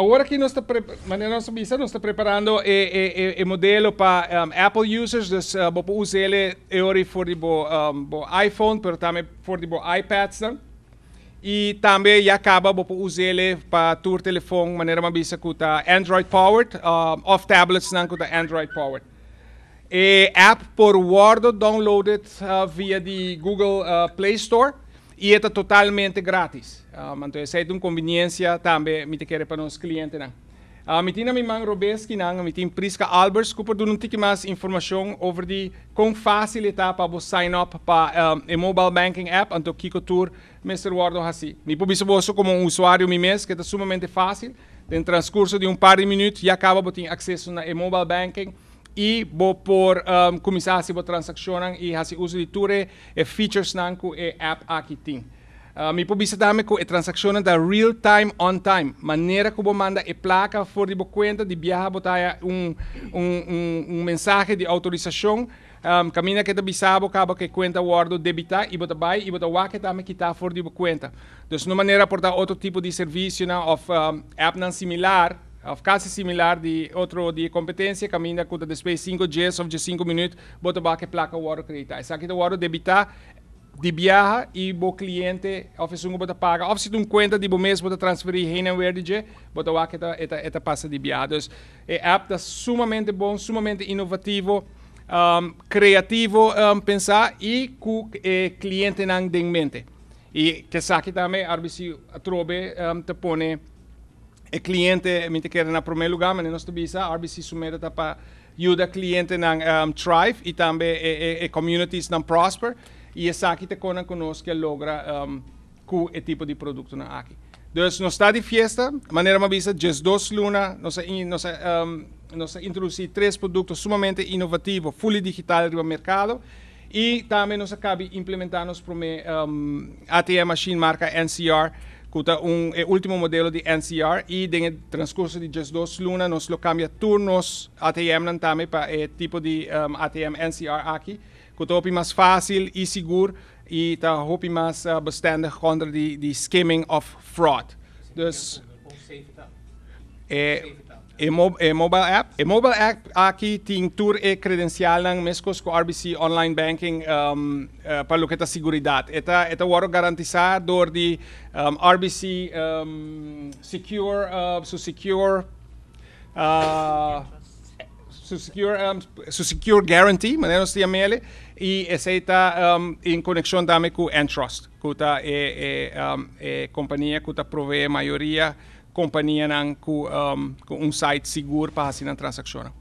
Agora que nós na nossa missão, nós está preparando o é, é, é, modelo para um, Apple users, dus uh, bo, usa ele agora para o um, bo iPhone, pero também para o iPad. Né? E também já acaba bo, usar ele para o telefone, de maneira mais bisa, com Android Powered, uh, off tablets, não com Android Powered. E eh, app por Word downloaded uh, via de Google uh, Play Store e está totalmente gratis. Um, ah, entonces, es una conveniência também, me quiere para os clientes. Uh, ah, me tiene mi man Robeski, me tiene Prisca Albers, que por un tique mais informação sobre de quão fácil está para você sign up para um, ah, a mobile banking app, então Kiko Tour, Mr. Wardo assim. Me publico você como um usuário mi mês, que é sumamente fácil, no transcurso de um par de minutos, já acaba, de ter acesso na e mobile banking, e bo por um, komisasi bo transaksionan i hasi uso di ture e features nan ku e app akiting. Uh, mi po bisadame ku e transaksionan da real time on time. Maneira ku bo manda e placa for di bo cuenta di viaja bo taya un, un, un, un mensaje di autorização um, camina que te bisabo cabo que cuenta guardo debita e bota bai e bota wa que tá me for di bo cuenta. Dus no maneira por da outro tipo de serviço na of um, app nan similar quase similar di otro di competenze caminda kuda the space 5 dias of the 5 minutos, boto ba ke placa waro credita aqui kita waro debita de biarra e o cliente um bota paga office dun conta de um mês bota transferir reina werde bota wa eta eta eta passa de biarra dus é app sumamente bom sumamente inovativo um, criativo um, pensar e com eh, cliente não tem mente e que sa também, me arbisi trobe um, te pone e cliente kliente, mintikeran na prome lugar, mas nós bisa RBC sumeda tapa ajuda cliente ng um, Thrive e também e, e, e communities ng Prosper e essa aqui te conan conosco logra um, com o tipo di prodotto na aqui. Dus nós está de fiesta, maneira uma vista, just dos luna, nós nós um, nós introduzi três produtos sumamente inovativos, fully digital no mercato e também nós acabe implementar nos prome um, ATM machine marca NCR Cuta un eh, último modelo de NCR e, en transcurso de just dos lunas nos lo cambia turnos ATM não também para el eh, tipo de um, ATM NCR aqui, Cuta o más fácil e seguro e ta hopi más uh, bestendig contra de, de skimming of fraud. Dus, é é mob, é mobile app, é mobile app ha chi ti intur e credenzialen mesco scorbisi online banking um, uh, eh, per lo che ta é seguridad. É é eta, eta uoro garantisa dor di um, RBC um, secure, uh, su secure, uh, su secure, um, su secure guarantee, manero stia mele, e aceita um, in connexione dame cu Entrust, cuta é e, companhia e compagnia cuta maioria companhia não com um, site seguro para assinar transações.